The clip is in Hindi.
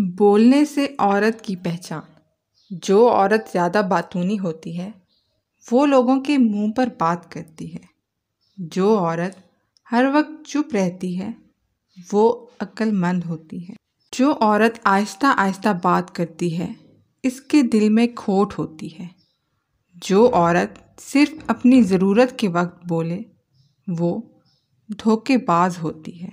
बोलने से औरत की पहचान जो औरत ज़्यादा बातूनी होती है वो लोगों के मुंह पर बात करती है जो औरत हर वक्त चुप रहती है वो अक्लमंद होती है जो औरत आहिस्ता आहिस्ता बात करती है इसके दिल में खोट होती है जो औरत सिर्फ अपनी ज़रूरत के वक्त बोले वो धोखेबाज होती है